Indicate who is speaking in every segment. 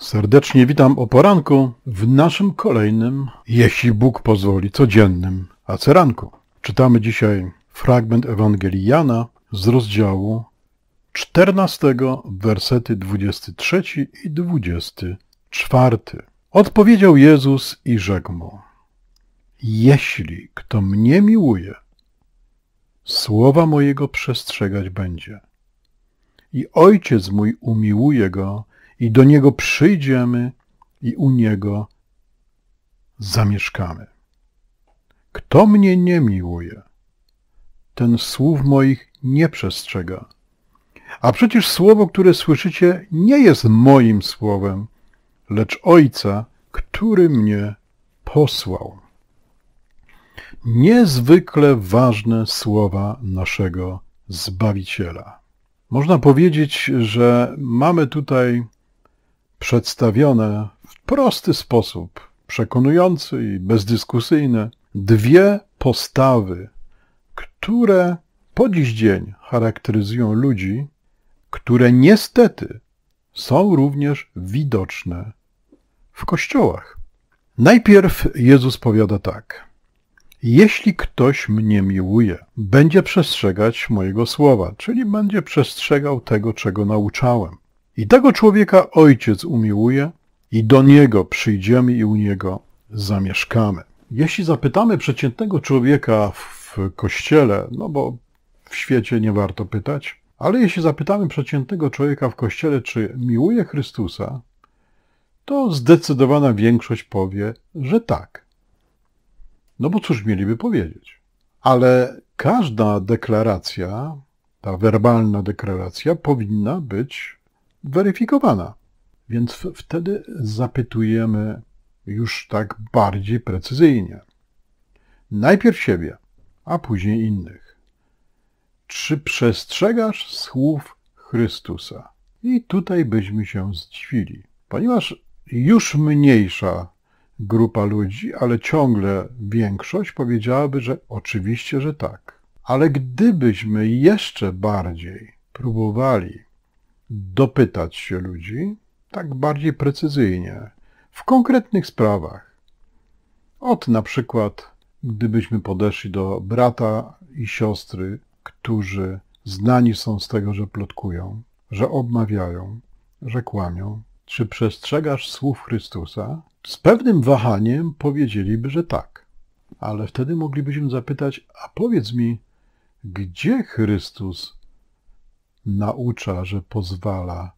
Speaker 1: Serdecznie witam o poranku w naszym kolejnym, jeśli Bóg pozwoli, codziennym aceranku. Czytamy dzisiaj fragment Ewangelii Jana z rozdziału 14, wersety 23 i 24. Odpowiedział Jezus i rzekł mu: Jeśli kto mnie miłuje, słowa mojego przestrzegać będzie. I ojciec mój umiłuje go, i do Niego przyjdziemy i u Niego zamieszkamy. Kto mnie nie miłuje, ten słów moich nie przestrzega. A przecież słowo, które słyszycie, nie jest moim słowem, lecz Ojca, który mnie posłał. Niezwykle ważne słowa naszego Zbawiciela. Można powiedzieć, że mamy tutaj przedstawione w prosty sposób, przekonujący i bezdyskusyjny, dwie postawy, które po dziś dzień charakteryzują ludzi, które niestety są również widoczne w kościołach. Najpierw Jezus powiada tak: Jeśli ktoś mnie miłuje, będzie przestrzegać mojego słowa, czyli będzie przestrzegał tego, czego nauczałem. I tego człowieka Ojciec umiłuje i do Niego przyjdziemy i u Niego zamieszkamy. Jeśli zapytamy przeciętnego człowieka w kościele, no bo w świecie nie warto pytać, ale jeśli zapytamy przeciętnego człowieka w kościele, czy miłuje Chrystusa, to zdecydowana większość powie, że tak. No bo cóż mieliby powiedzieć? Ale każda deklaracja, ta werbalna deklaracja powinna być weryfikowana. Więc wtedy zapytujemy już tak bardziej precyzyjnie. Najpierw siebie, a później innych. Czy przestrzegasz słów Chrystusa? I tutaj byśmy się zdziwili, ponieważ już mniejsza grupa ludzi, ale ciągle większość powiedziałaby, że oczywiście, że tak. Ale gdybyśmy jeszcze bardziej próbowali dopytać się ludzi tak bardziej precyzyjnie, w konkretnych sprawach. Od na przykład, gdybyśmy podeszli do brata i siostry, którzy znani są z tego, że plotkują, że obmawiają, że kłamią, czy przestrzegasz słów Chrystusa, z pewnym wahaniem powiedzieliby, że tak. Ale wtedy moglibyśmy zapytać, a powiedz mi, gdzie Chrystus naucza, że pozwala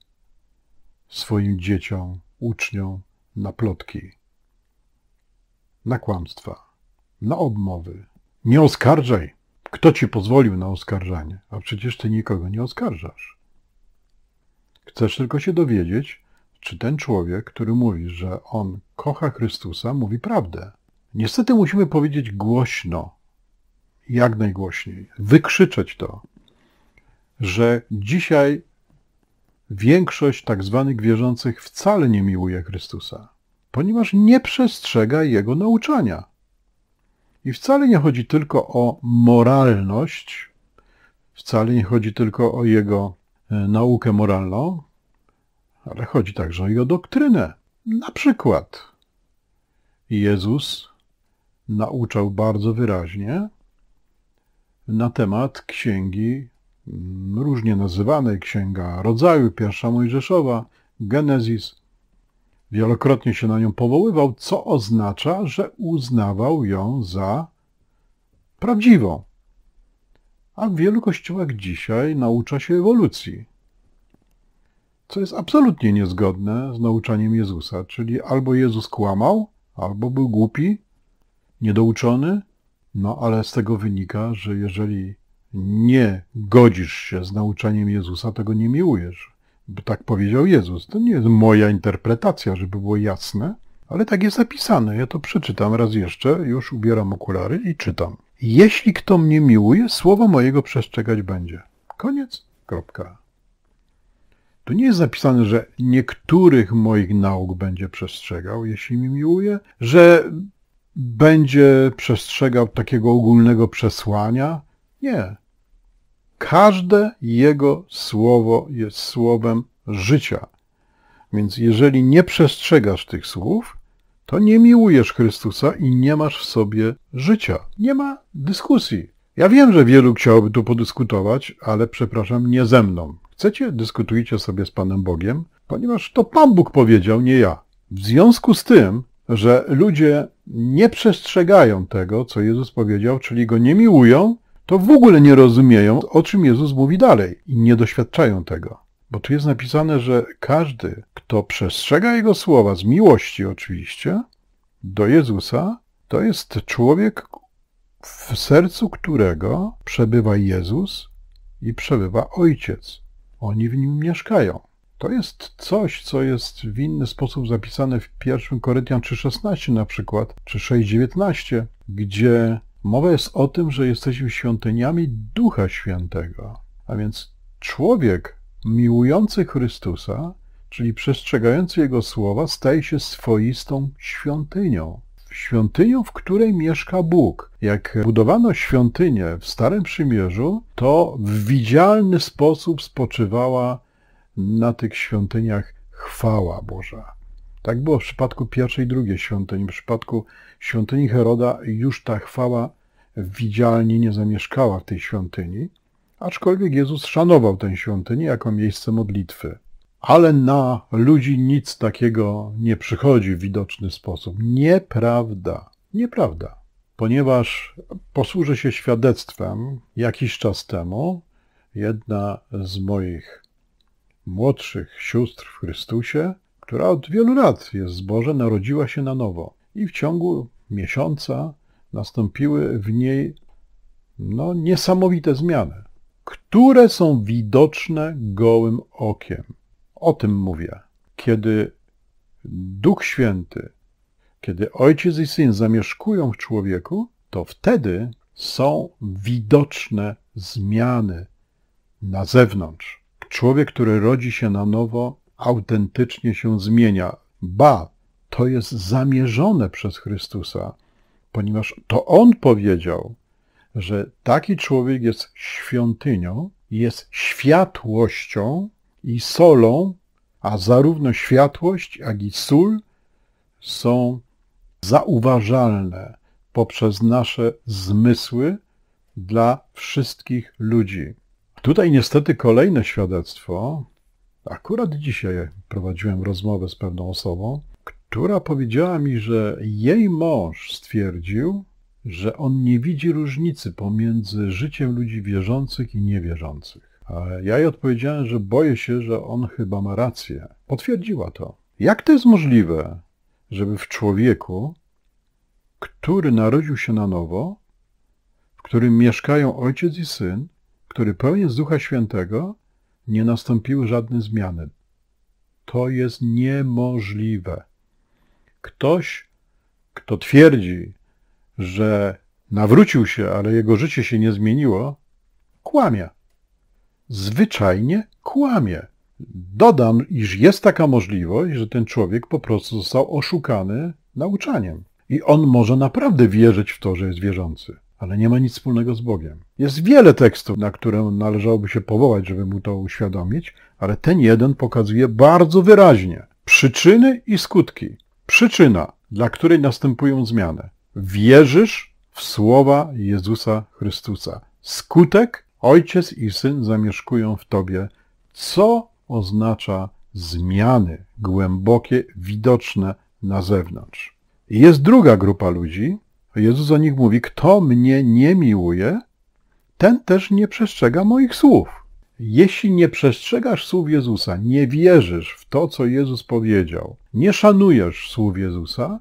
Speaker 1: swoim dzieciom, uczniom na plotki, na kłamstwa, na obmowy. Nie oskarżaj! Kto ci pozwolił na oskarżanie? A przecież ty nikogo nie oskarżasz. Chcesz tylko się dowiedzieć, czy ten człowiek, który mówi, że on kocha Chrystusa, mówi prawdę. Niestety musimy powiedzieć głośno, jak najgłośniej, wykrzyczeć to, że dzisiaj większość tak zwanych wierzących wcale nie miłuje Chrystusa, ponieważ nie przestrzega Jego nauczania. I wcale nie chodzi tylko o moralność, wcale nie chodzi tylko o Jego e, naukę moralną, ale chodzi także o Jego doktrynę. Na przykład Jezus nauczał bardzo wyraźnie na temat księgi Mm, różnie nazywanej, Księga Rodzaju, Pierwsza Mojżeszowa, Genezis. Wielokrotnie się na nią powoływał, co oznacza, że uznawał ją za prawdziwą. A w wielu kościołach dzisiaj naucza się ewolucji, co jest absolutnie niezgodne z nauczaniem Jezusa, czyli albo Jezus kłamał, albo był głupi, niedouczony, no ale z tego wynika, że jeżeli nie godzisz się z nauczaniem Jezusa, tego nie miłujesz. Bo tak powiedział Jezus. To nie jest moja interpretacja, żeby było jasne, ale tak jest napisane. Ja to przeczytam raz jeszcze, już ubieram okulary i czytam. Jeśli kto mnie miłuje, słowo mojego przestrzegać będzie. Koniec. Kropka. Tu nie jest napisane, że niektórych moich nauk będzie przestrzegał, jeśli mi miłuje, że będzie przestrzegał takiego ogólnego przesłania. Nie. Każde jego słowo jest słowem życia. Więc jeżeli nie przestrzegasz tych słów, to nie miłujesz Chrystusa i nie masz w sobie życia. Nie ma dyskusji. Ja wiem, że wielu chciałoby tu podyskutować, ale przepraszam, nie ze mną. Chcecie, dyskutujcie sobie z Panem Bogiem, ponieważ to Pan Bóg powiedział, nie ja. W związku z tym, że ludzie nie przestrzegają tego, co Jezus powiedział, czyli go nie miłują, to w ogóle nie rozumieją, o czym Jezus mówi dalej i nie doświadczają tego. Bo tu jest napisane, że każdy, kto przestrzega Jego słowa, z miłości oczywiście, do Jezusa, to jest człowiek, w sercu którego przebywa Jezus i przebywa Ojciec. Oni w nim mieszkają. To jest coś, co jest w inny sposób zapisane w 1 Koryntian 3,16 na przykład, czy 6,19, gdzie Mowa jest o tym, że jesteśmy świątyniami Ducha Świętego, a więc człowiek miłujący Chrystusa, czyli przestrzegający Jego słowa, staje się swoistą świątynią. Świątynią, w której mieszka Bóg. Jak budowano świątynię w Starym Przymierzu, to w widzialny sposób spoczywała na tych świątyniach chwała Boża. Tak było w przypadku pierwszej i drugiej świątyni. W przypadku świątyni Heroda już ta chwała widzialnie nie zamieszkała w tej świątyni, aczkolwiek Jezus szanował tę świątynię jako miejsce modlitwy. Ale na ludzi nic takiego nie przychodzi w widoczny sposób. Nieprawda. Nieprawda. Ponieważ posłużę się świadectwem jakiś czas temu, jedna z moich młodszych sióstr w Chrystusie która od wielu lat jest zboże, narodziła się na nowo i w ciągu miesiąca nastąpiły w niej no, niesamowite zmiany, które są widoczne gołym okiem. O tym mówię. Kiedy Duch Święty, kiedy Ojciec i Syn zamieszkują w człowieku, to wtedy są widoczne zmiany na zewnątrz. Człowiek, który rodzi się na nowo, autentycznie się zmienia. Ba, to jest zamierzone przez Chrystusa, ponieważ to On powiedział, że taki człowiek jest świątynią, jest światłością i solą, a zarówno światłość, jak i sól są zauważalne poprzez nasze zmysły dla wszystkich ludzi. Tutaj niestety kolejne świadectwo Akurat dzisiaj prowadziłem rozmowę z pewną osobą, która powiedziała mi, że jej mąż stwierdził, że on nie widzi różnicy pomiędzy życiem ludzi wierzących i niewierzących. A ja jej odpowiedziałem, że boję się, że on chyba ma rację. Potwierdziła to. Jak to jest możliwe, żeby w człowieku, który narodził się na nowo, w którym mieszkają ojciec i syn, który pełni z Ducha Świętego, nie nastąpiły żadne zmiany. To jest niemożliwe. Ktoś, kto twierdzi, że nawrócił się, ale jego życie się nie zmieniło, kłamie. Zwyczajnie kłamie. Dodam, iż jest taka możliwość, że ten człowiek po prostu został oszukany nauczaniem. I on może naprawdę wierzyć w to, że jest wierzący ale nie ma nic wspólnego z Bogiem. Jest wiele tekstów, na które należałoby się powołać, żeby mu to uświadomić, ale ten jeden pokazuje bardzo wyraźnie przyczyny i skutki. Przyczyna, dla której następują zmiany. Wierzysz w słowa Jezusa Chrystusa. Skutek, ojciec i syn zamieszkują w tobie. Co oznacza zmiany głębokie, widoczne na zewnątrz? Jest druga grupa ludzi, Jezus o nich mówi, kto mnie nie miłuje, ten też nie przestrzega moich słów. Jeśli nie przestrzegasz słów Jezusa, nie wierzysz w to, co Jezus powiedział, nie szanujesz słów Jezusa,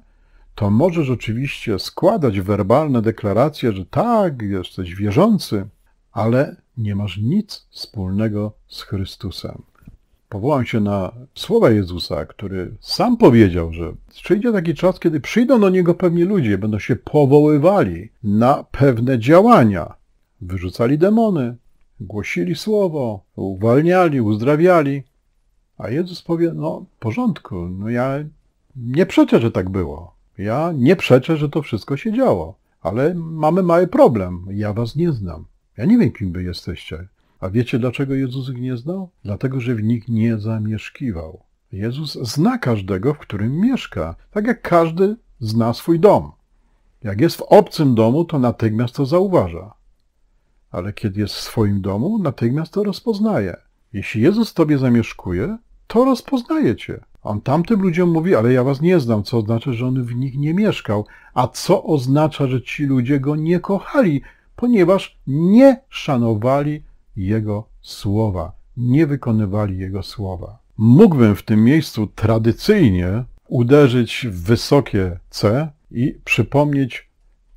Speaker 1: to możesz oczywiście składać werbalne deklaracje, że tak, jesteś wierzący, ale nie masz nic wspólnego z Chrystusem powołam się na słowa Jezusa, który sam powiedział, że przyjdzie taki czas, kiedy przyjdą do niego pewni ludzie, będą się powoływali na pewne działania. Wyrzucali demony, głosili słowo, uwalniali, uzdrawiali. A Jezus powie, no w porządku, no ja nie przeczę, że tak było. Ja nie przeczę, że to wszystko się działo. Ale mamy mały problem. Ja was nie znam. Ja nie wiem, kim wy jesteście. A wiecie, dlaczego Jezus nie znał? Dlatego, że w nich nie zamieszkiwał. Jezus zna każdego, w którym mieszka, tak jak każdy zna swój dom. Jak jest w obcym domu, to natychmiast to zauważa. Ale kiedy jest w swoim domu, natychmiast to rozpoznaje. Jeśli Jezus tobie zamieszkuje, to rozpoznaje cię. On tamtym ludziom mówi, ale ja was nie znam, co oznacza, że on w nich nie mieszkał. A co oznacza, że ci ludzie go nie kochali, ponieważ nie szanowali jego słowa, nie wykonywali Jego słowa. Mógłbym w tym miejscu tradycyjnie uderzyć w wysokie C i przypomnieć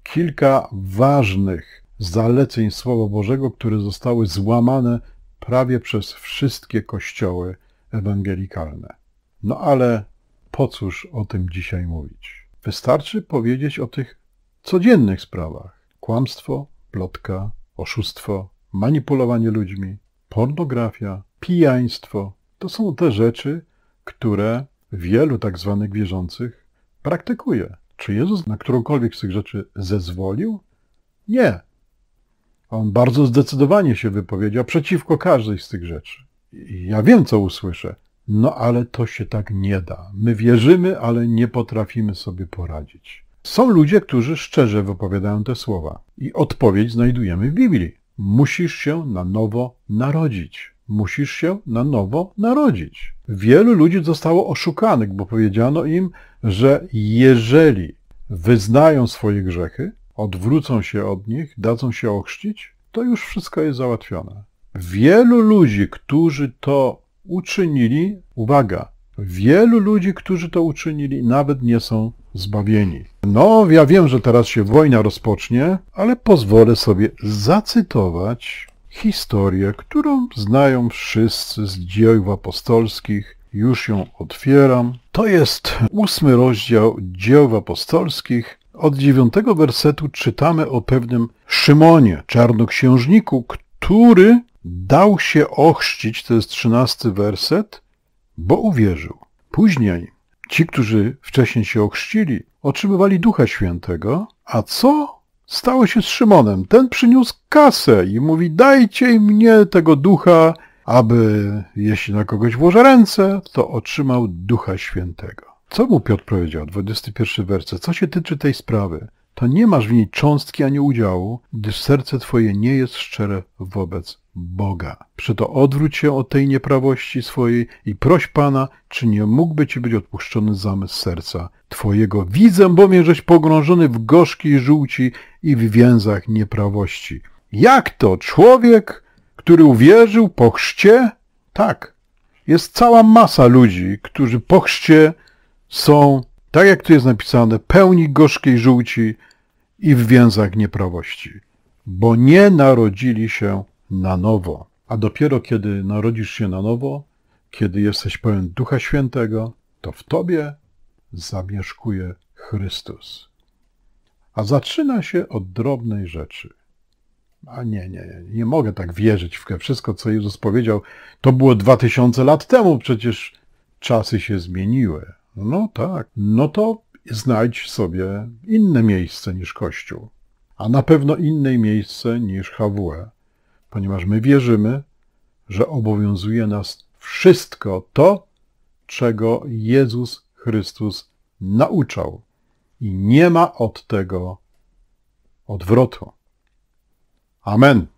Speaker 1: kilka ważnych zaleceń Słowa Bożego, które zostały złamane prawie przez wszystkie kościoły ewangelikalne. No ale po cóż o tym dzisiaj mówić? Wystarczy powiedzieć o tych codziennych sprawach. Kłamstwo, plotka, oszustwo, manipulowanie ludźmi, pornografia, pijaństwo. To są te rzeczy, które wielu tak zwanych wierzących praktykuje. Czy Jezus na którąkolwiek z tych rzeczy zezwolił? Nie. On bardzo zdecydowanie się wypowiedział przeciwko każdej z tych rzeczy. Ja wiem, co usłyszę, no ale to się tak nie da. My wierzymy, ale nie potrafimy sobie poradzić. Są ludzie, którzy szczerze wypowiadają te słowa i odpowiedź znajdujemy w Biblii. Musisz się na nowo narodzić. Musisz się na nowo narodzić. Wielu ludzi zostało oszukanych, bo powiedziano im, że jeżeli wyznają swoje grzechy, odwrócą się od nich, dadzą się ochrzcić, to już wszystko jest załatwione. Wielu ludzi, którzy to uczynili, uwaga, wielu ludzi, którzy to uczynili, nawet nie są zbawieni. No, ja wiem, że teraz się wojna rozpocznie, ale pozwolę sobie zacytować historię, którą znają wszyscy z dziejów apostolskich. Już ją otwieram. To jest ósmy rozdział dzieł apostolskich. Od dziewiątego wersetu czytamy o pewnym Szymonie, czarnoksiężniku, który dał się ochrzcić, to jest trzynasty werset, bo uwierzył. Później Ci, którzy wcześniej się ochrzcili, otrzymywali Ducha Świętego, a co stało się z Szymonem? Ten przyniósł kasę i mówi, dajcie mnie tego Ducha, aby jeśli na kogoś włożę ręce, to otrzymał Ducha Świętego. Co mu Piotr powiedział? 21 werset. Co się tyczy tej sprawy? To nie masz w niej cząstki ani udziału, gdyż serce twoje nie jest szczere wobec Boga. Przeto odwróć się od tej nieprawości swojej i proś Pana, czy nie mógłby Ci być odpuszczony zamysł serca Twojego. Widzę bowiem, żeś pogrążony w gorzkiej żółci i w więzach nieprawości. Jak to człowiek, który uwierzył po chrzcie? Tak, jest cała masa ludzi, którzy po chrzcie są, tak jak tu jest napisane, pełni gorzkiej żółci i w więzach nieprawości, bo nie narodzili się na nowo. A dopiero kiedy narodzisz się na nowo, kiedy jesteś pełen Ducha Świętego, to w tobie zamieszkuje Chrystus. A zaczyna się od drobnej rzeczy. A nie, nie, nie mogę tak wierzyć w wszystko, co Jezus powiedział. To było dwa tysiące lat temu, przecież czasy się zmieniły. No tak, no to znajdź sobie inne miejsce niż Kościół, a na pewno inne miejsce niż HWE ponieważ my wierzymy, że obowiązuje nas wszystko to, czego Jezus Chrystus nauczał i nie ma od tego odwrotu. Amen.